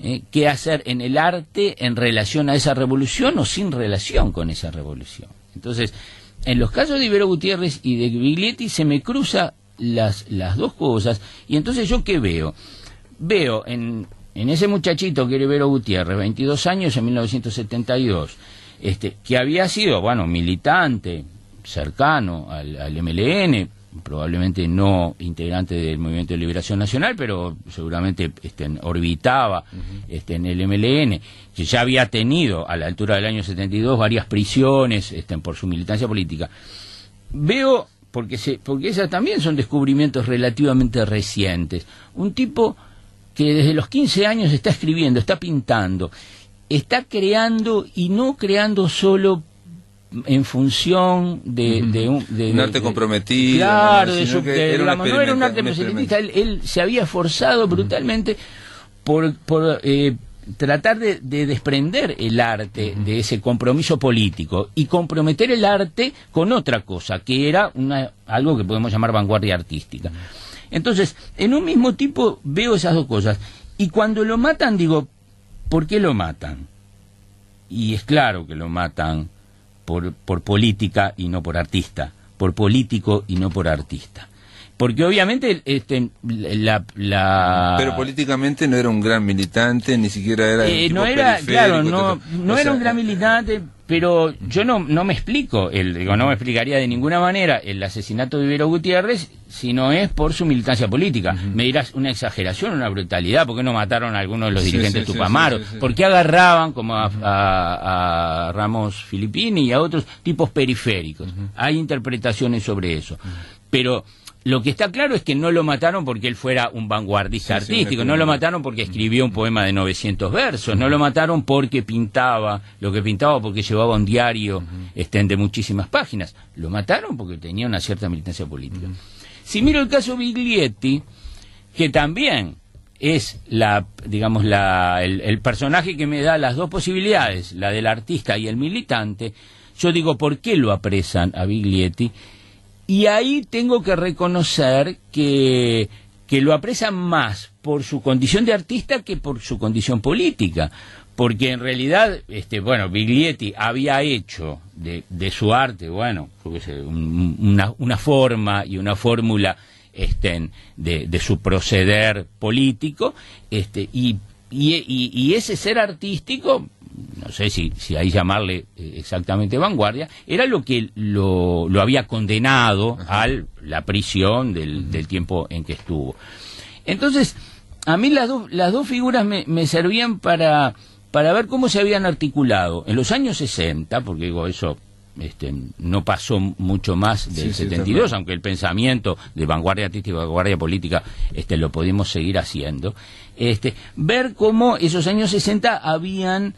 eh, qué hacer en el arte en relación a esa revolución o sin relación con esa revolución. Entonces, en los casos de Ibero Gutiérrez y de Biglietti se me cruza las, las dos cosas y entonces yo qué veo? Veo en en ese muchachito que era Gutiérrez, 22 años en 1972, este, que había sido, bueno, militante, cercano al, MLN, probablemente no integrante del Movimiento de Liberación Nacional, pero seguramente este, orbitaba este, en el MLN, que ya había tenido a la altura del año 72 varias prisiones este, por su militancia política. Veo, porque, se, porque esas también son descubrimientos relativamente recientes, un tipo que desde los 15 años está escribiendo, está pintando, está creando y no creando solo en función de, un, arte comprometido. Claro, de su, que no era un arte presentista, él, se había forzado brutalmente por, eh, tratar de, de, desprender el arte de ese compromiso político y comprometer el arte con otra cosa, que era una, algo que podemos llamar vanguardia artística. Entonces, en un mismo tipo veo esas dos cosas. Y cuando lo matan, digo, ¿por qué lo matan? Y es claro que lo matan por, por política y no por artista, por político y no por artista. Porque obviamente este, la, Pero políticamente no era un gran militante, ni siquiera era... Eh, no era, claro, no, era un gran militante, pero yo no, no me explico, el, digo, no me explicaría de ninguna manera el asesinato de Ibero Gutiérrez si no es por su militancia política. Me dirás una exageración, una brutalidad, ¿por qué no mataron a algunos de los dirigentes sí, tupamaros? ¿Por qué agarraban como a, Ramos Filippini y a otros tipos periféricos? Hay interpretaciones sobre eso. Pero lo que está claro es que no lo mataron porque él fuera un vanguardista artístico, no lo mataron porque escribió un poema de 900 versos, no lo mataron porque pintaba, lo que pintaba porque llevaba un diario este, de muchísimas páginas, lo mataron porque tenía una cierta militancia política. Si miro el caso Biglietti, que también es la, digamos, la, el, el personaje que me da las dos posibilidades, la del artista y el militante, yo digo, ¿por qué lo apresan a Biglietti? Y ahí tengo que reconocer que, que lo aprecian más por su condición de artista que por su condición política. Porque en realidad, este, bueno, Biglietti había hecho de, de su arte, bueno, una, una, forma y una fórmula este, de, de, su proceder político, este, y, y ese ser artístico no sé si, si ahí llamarle eh, exactamente vanguardia, era lo que lo, había condenado a la prisión del, del, tiempo en que estuvo. Entonces, a mí las, las dos figuras me, servían para, ver cómo se habían articulado en los años 60, porque digo, eso este, no pasó mucho más del 72, aunque el pensamiento de vanguardia artística, y vanguardia política, este, lo podemos seguir haciendo. Este, ver cómo esos años 60 habían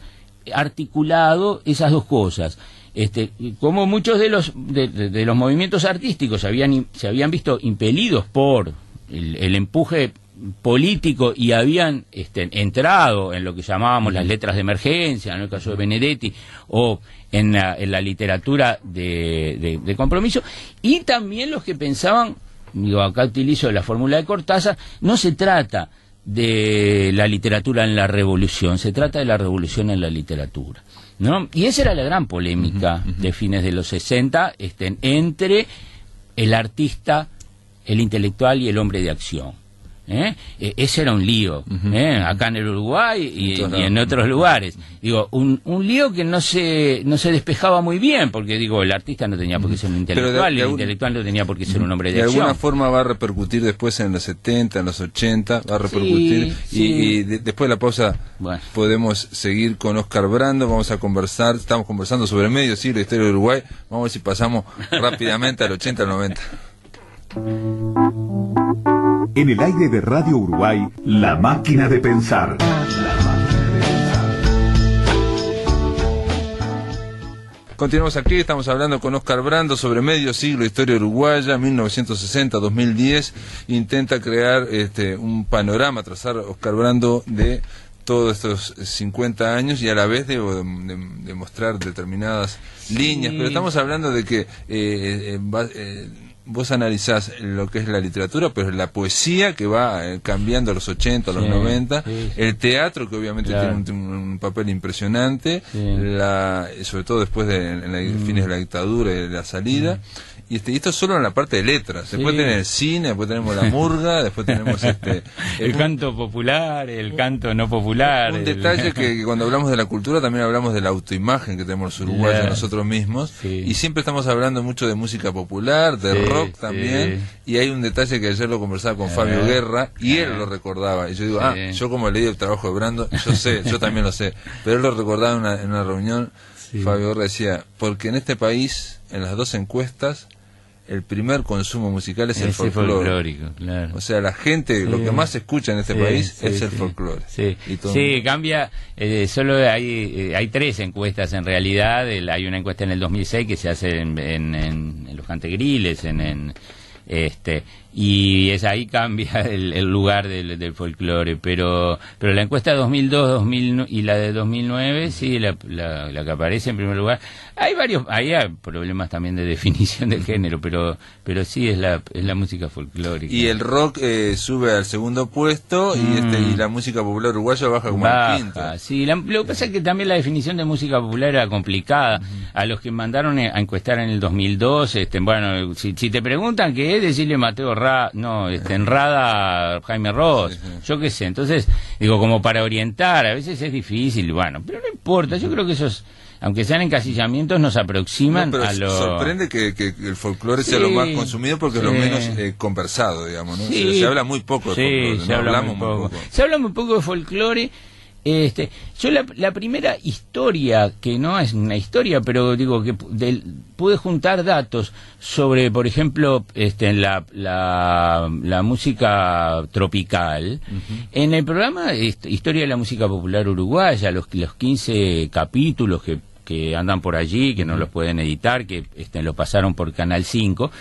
articulado esas dos cosas. Este, como muchos de los, de, los movimientos artísticos habían, se habían visto impelidos por el, empuje político y habían este, entrado en lo que llamábamos las letras de emergencia, en el caso de Benedetti, o en la, literatura de, de, compromiso, y también los que pensaban, digo, acá utilizo la fórmula de Cortázar, no se trata de la literatura en la revolución, se trata de la revolución en la literatura. ¿no? Y esa era la gran polémica de fines de los 60 este, entre el artista, el intelectual y el hombre de acción. ¿Eh? E-, ese era un lío, ¿eh? acá en el Uruguay y, en otros lugares. Digo, un, un, lío que no se, no se despejaba muy bien, porque digo, el artista no tenía por qué ser un intelectual, el intelectual no tenía por qué ser un hombre de De alguna forma va a repercutir después en los 70, en los 80, va a repercutir. y, después de la pausa podemos seguir con Oscar Brando, vamos a conversar, estamos conversando sobre medios, sí, de historia de Uruguay, vamos a ver si pasamos rápidamente al 80, al 90. En el aire de Radio Uruguay, La Máquina de Pensar. Continuamos aquí, estamos hablando con Oscar Brando sobre medio siglo de historia uruguaya, 1960-2010. Intenta crear este, un panorama, trazar Oscar Brando de todos estos 50 años y a la vez de, determinadas líneas. Pero estamos hablando de que eh, eh, eh, vos analizás lo que es la literatura, pero la poesía que va eh, cambiando a los 80, a los 90, el teatro que obviamente tiene un, papel impresionante, la, sobre todo después de en la, mm. fines de la dictadura y de la salida. Mm. Y, este, esto es solo en la parte de letras. Después tenemos el cine, después tenemos la murga, después tenemos este... el canto popular, el canto no popular. Un detalle que, cuando hablamos de la cultura también hablamos de la autoimagen que tenemos los uruguayos nosotros mismos. Y siempre estamos hablando mucho de música popular, de rock también. Y hay un detalle que ayer lo conversaba con Fabio Guerra y él lo recordaba. Y yo digo, ah, yo como leí el trabajo de Brando, yo sé, yo también lo sé. Pero él lo recordaba en una, en una reunión. Fabio decía, porque en este país, en las dos encuestas, el primer consumo musical es el folclórico. O sea, la gente, lo que más se escucha en este país es el folclore. Sí, cambia, eh, solo hay, eh, hay tres encuestas en realidad. hay una encuesta en el 2006 que se hace en, los cantegriles, en, en este y es ahí cambia el, lugar del, del, folclore. Pero, pero la encuesta 2002 2000, y la de 2009, sí, la, la, que aparece en primer lugar. Hay varios, hay ah, problemas también de definición del género, pero, pero sí es la, es la música folclórica. Y el rock eh, sube al segundo puesto y, mm. este, y la música popular uruguaya baja como al quinto. Sí, lo que pasa es que también la definición de música popular era complicada. Mm. A los que mandaron a encuestar en el 2002, este, bueno, si, te preguntan qué es, decirle Mateo no, este, en Jaime Ross, yo qué sé. Entonces, digo, como para orientar, a veces es difícil, bueno, pero no importa, yo creo que esos aunque sean encasillamientos, nos aproximan a lo... Sorprende que, el folclore sea lo más consumido porque lo menos eh, conversado, digamos, ¿no? Se, habla muy poco de folclore, se, habla muy se habla muy poco de folclore este, yo la, primera historia, que no es una historia, pero digo que pude juntar datos sobre, por ejemplo, este, la, la, música tropical. En el programa Historia de la Música Popular Uruguaya, los, los 15 capítulos que, que andan por allí, que no los pueden editar, que este, lo pasaron por Canal 5.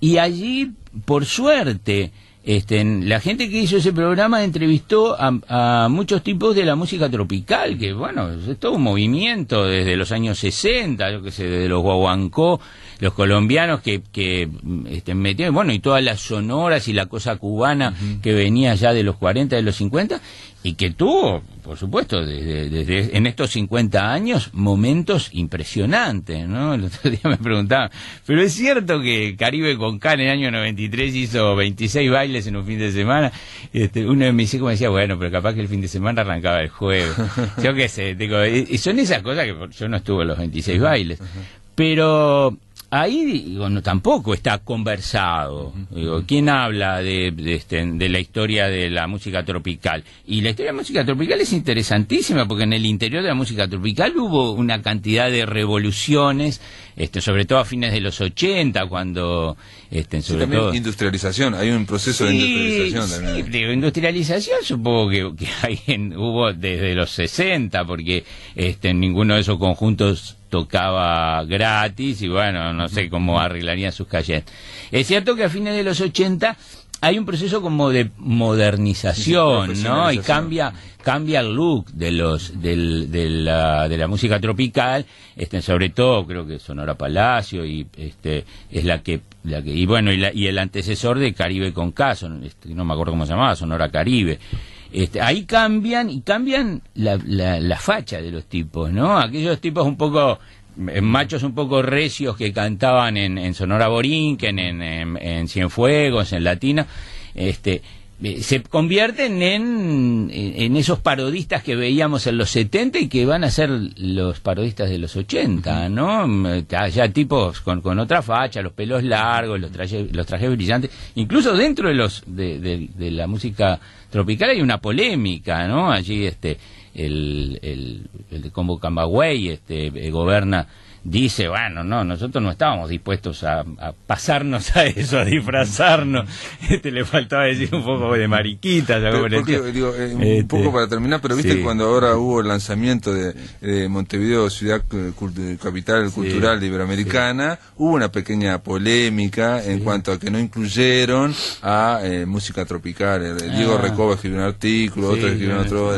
Y allí, por suerte, este, la gente que hizo ese programa entrevistó a, muchos tipos de la música tropical, que bueno, es todo un movimiento desde los años 60, yo que sé, desde los guaguancó, los colombianos que, que este, metieron, bueno, y todas las sonoras y la cosa cubana que venía ya de los 40, de los 50, y que tuvo por supuesto, desde, en estos 50 años, momentos impresionantes, ¿no? El otro día me preguntaban, pero es cierto que Caribe con Can en el año 93 hizo 26 bailes en un fin de semana. Este, uno de mis hijos me decía, bueno, pero capaz que el fin de semana arrancaba el jueves. yo qué sé, digo, y son esas cosas que yo no estuve en los 26 bailes. Pero ahí digo, no, tampoco está conversado. Digo, ¿Quién habla este, de, la historia de la música tropical? Y la historia de la música tropical es interesantísima porque en el interior de la música tropical hubo una cantidad de revoluciones, este, sobre todo a fines de los 80, cuando... Este, industrialización, hay un proceso de industrialización también. Sí, digo, industrialización supongo que, hay hubo desde los 60, porque este, ninguno de esos conjuntos tocaba gratis y bueno, no sé cómo arreglarían sus calles. Es cierto que a fines de los 80 hay un proceso como de modernización, ¿no? Y cambia cambia el look de los del, de, la, de la música tropical, este sobre todo creo que Sonora Palacio y este es la que la que y bueno, y, el antecesor de Caribe con Caso, este, no me acuerdo cómo se llamaba, Sonora Caribe. Este, ahí cambian y cambian la, la, la facha de los tipos, ¿no? Aquellos tipos un poco eh, machos un poco recios que cantaban en, Sonora Borinquen, en, en, en, Cienfuegos, en Latina, este, se convierten en, en, esos parodistas que veíamos en los 70 y que van a ser los parodistas de los 80, ¿no? Mm, ya tipos con, con otra facha, los pelos largos, los trajes, los trajes brillantes. Incluso dentro de, los, de, la música tropical hay una polémica, ¿no? Allí este, el, el, de Combo Camagüey este, eh, goberna dice, bueno, no, nosotros no estábamos dispuestos a, pasarnos a eso, a disfrazarnos. Este le faltaba decir un poco de mariquita. Eh, un este, poco para terminar, pero viste cuando ahora hubo el lanzamiento de, Montevideo, ciudad eh, capital cultural iberoamericana, hubo una pequeña polémica en cuanto a que no incluyeron a eh, música tropical. Diego ah. Recoba escribió un artículo, otro escribió otro.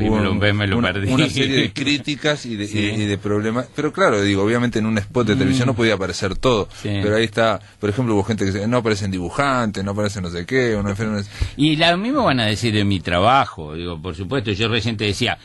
una, serie de críticas y de, y de problemas. Pero claro, digo, obviamente en un spot de mm. televisión no podía aparecer todo, pero ahí está, por ejemplo, hubo gente que dice, no aparecen dibujantes, no aparecen no sé qué, Y lo mismo van a decir de mi trabajo, digo, por supuesto, yo reciente decía,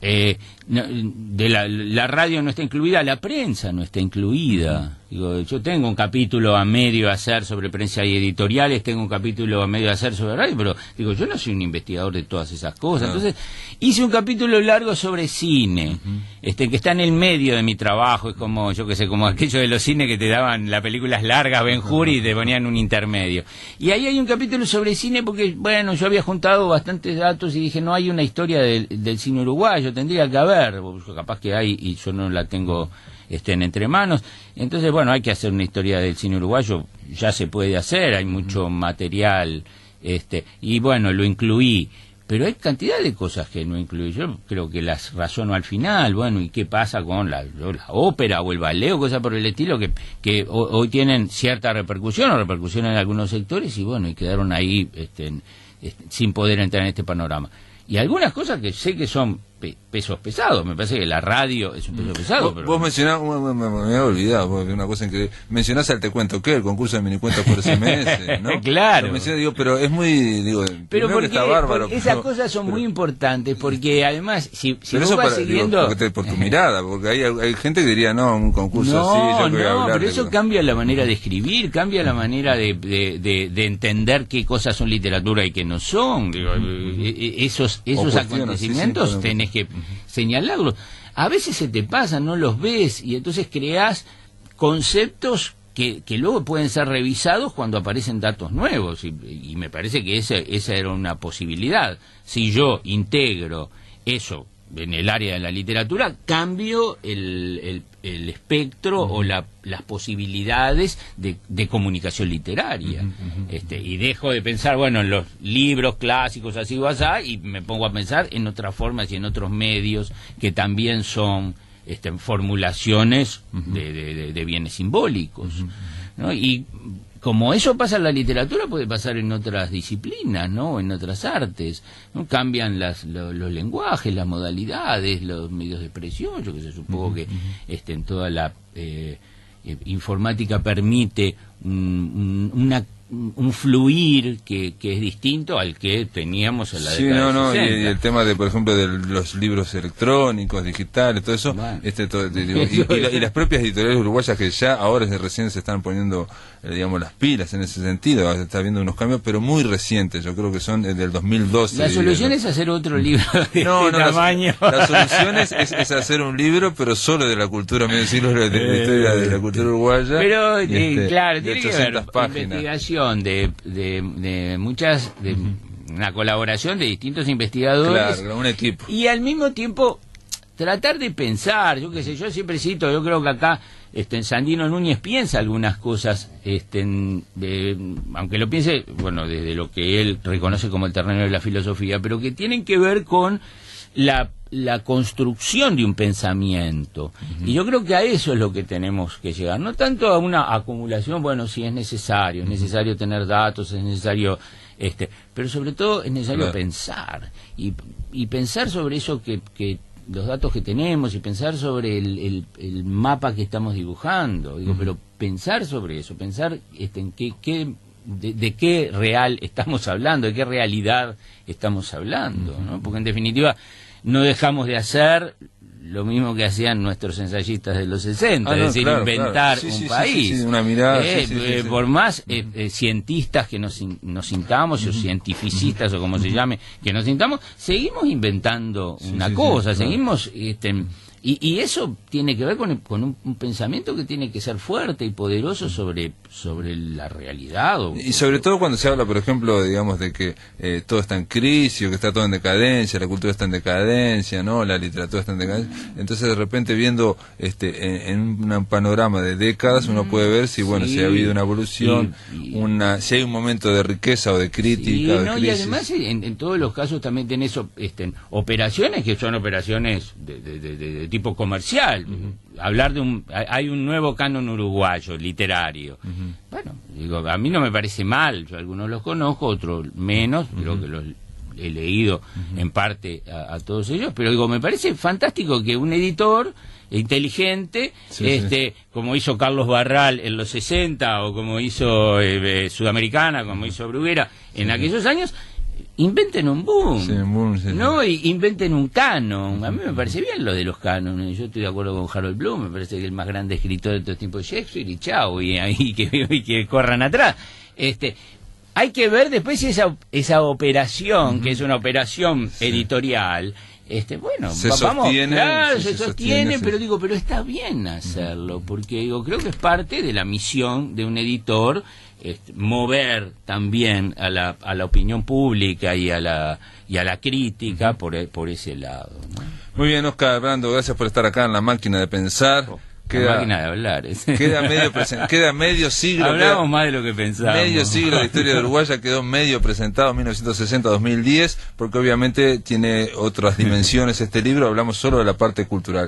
eh, de la, radio no está incluida, la prensa no está incluida. yo tengo un capítulo a medio hacer sobre prensa y editoriales, tengo un capítulo a medio hacer sobre radio, pero digo, yo no soy un investigador de todas esas cosas. Entonces, hice un capítulo largo sobre cine, este que está en el medio de mi trabajo, es como, yo qué sé, como aquello de los cines que te daban las películas largas, Benjuri, y te ponían un intermedio. Y ahí hay un capítulo sobre cine porque, bueno, yo había juntado bastantes datos y dije, no hay una historia del, del cine uruguayo, tendría que haber pues, capaz que hay y yo no la tengo este, en entre manos. Entonces, bueno, hay que hacer una historia del cine uruguayo, ya se puede hacer, hay mucho material, este, y bueno, lo incluí. Pero hay cantidad de cosas que no incluí. Yo creo que las razono al final. Bueno, ¿y qué pasa con la, ópera o el ballet o cosas por el estilo que, que hoy tienen cierta repercusión o repercusión en algunos sectores y bueno, y quedaron ahí este, este sin poder entrar en este panorama? Y algunas cosas que sé que son pesos pesados. Me parece que la radio es un peso mm. pesado. Vos mencionás, me, había olvidado, una cosa en que Mencionás al Te Cuento que el concurso de mini cuentos por SMS, ¿no? claro. pero es muy, digo, pero esas cosas son muy importantes, porque además, si, si vos vas siguiendo... por tu mirada, porque hay, gente que diría, no, un concurso así... Yo no, pero eso cambia la manera de escribir, cambia la manera de, entender qué cosas son literatura y qué no son. Eh, eh, esos esos acontecimientos que señalarlo A veces se te pasan, no los ves, y entonces creas conceptos que, luego pueden ser revisados cuando aparecen datos nuevos, y, me parece que esa, esa era una posibilidad. Si yo integro eso en el área de la literatura, cambio el, espectro o las posibilidades de, comunicación literaria. Este, y dejo de pensar, bueno, en los libros clásicos, así o así, y me pongo a pensar en otras formas y en otros medios que también son este, formulaciones de, de, bienes simbólicos. ¿no? Y como eso pasa en la literatura, puede pasar en otras disciplinas, ¿no? En otras artes. Cambian los lenguajes, las modalidades, los medios de expresión. Yo que se supongo que este, en toda la eh, eh, informática permite una un fluir que, que, es distinto al que teníamos en la sí, no, no, Y, el tema de, por ejemplo, de los libros electrónicos, digitales, todo eso, este, y, las propias editoriales uruguayas que ya ahora recién se están poniendo, eh, digamos, las pilas en ese sentido, se ah, está viendo unos cambios, pero muy recientes, yo creo que son eh, del 2012. La solución es hacer otro libro de no, no, tamaño. La, solución es, hacer un libro, pero solo de la cultura, medio siglo, de, historia de, la eh, cultura uruguaya. Pero, este, claro, tiene que páginas de, de, muchas, de una colaboración de distintos investigadores. Y al mismo tiempo tratar de pensar, yo qué sé, yo siempre cito, yo creo que acá este, Sandino Núñez piensa algunas cosas, este, aunque lo piense, bueno, desde lo que él reconoce como el terreno de la filosofía, pero que tienen que ver con la, la construcción de un pensamiento. Y yo creo que a eso es lo que tenemos que llegar, no tanto a una acumulación, bueno, sí es necesario, es necesario tener datos, es necesario este, pero sobre todo es necesario pensar y, y, pensar sobre eso que, que, los datos que tenemos y pensar sobre el, mapa que estamos dibujando digo pero pensar sobre eso pensar este, en qué, de, qué real estamos hablando de qué realidad estamos hablando ¿no? porque en definitiva no dejamos de hacer lo mismo que hacían nuestros ensayistas de los 60, ah, es decir, inventar un país. una mirada. Eh, eh, por más eh, cientistas que nos, sintamos, o cientificistas, o como se llame, que nos sintamos, seguimos inventando una cosa, seguimos este, y, eso tiene que ver con, un, pensamiento que tiene que ser fuerte y poderoso sobre, sobre la realidad. y sobre todo cuando se habla, por ejemplo, digamos, de que eh, todo está en crisis o que está todo en decadencia, la cultura está en decadencia, ¿no? La literatura está en decadencia. Entonces, de repente, viendo este en, un panorama de décadas, uno puede ver si, bueno, si ha habido una evolución, una si hay un momento de riqueza o de crítica. Y además, en, todos los casos también tenés este, operaciones que son operaciones de, de tipo comercial. Hablar de un... Hay un nuevo canon uruguayo, literario. Bueno, digo, a mí no me parece mal. Yo algunos los conozco, otros menos. Creo que los he leído en parte a, todos ellos. Pero digo, me parece fantástico que un editor inteligente, este, como hizo Carlos Barral en los 60 o como hizo eh, eh, Sudamericana, como hizo Bruguera en aquellos años inventen un boom. ¿No? inventen un canon. A mí me parece bien lo de los cánones. Yo estoy de acuerdo con Harold Bloom, me parece que el más grande escritor de todo tiempos de Shakespeare y chao, y, ahí que, y que corran atrás. Este, hay que ver después si esa, esa operación, que es una operación editorial, este, bueno, se vamos, se, sostiene, pero digo, pero está bien hacerlo, porque digo, creo que es parte de la misión de un editor este, mover también a la, a la opinión pública y a la, y a la crítica por, e, por ese lado. Muy bien, Oscar Brando, gracias por estar acá en la máquina de pensar. Oh, queda, máquina de hablar. Queda medio, queda medio siglo. Hablamos más de lo que pensábamos. Medio siglo de historia de Uruguaya quedó medio presentado, 1960-2010, porque obviamente tiene otras dimensiones este libro, hablamos solo de la parte cultural.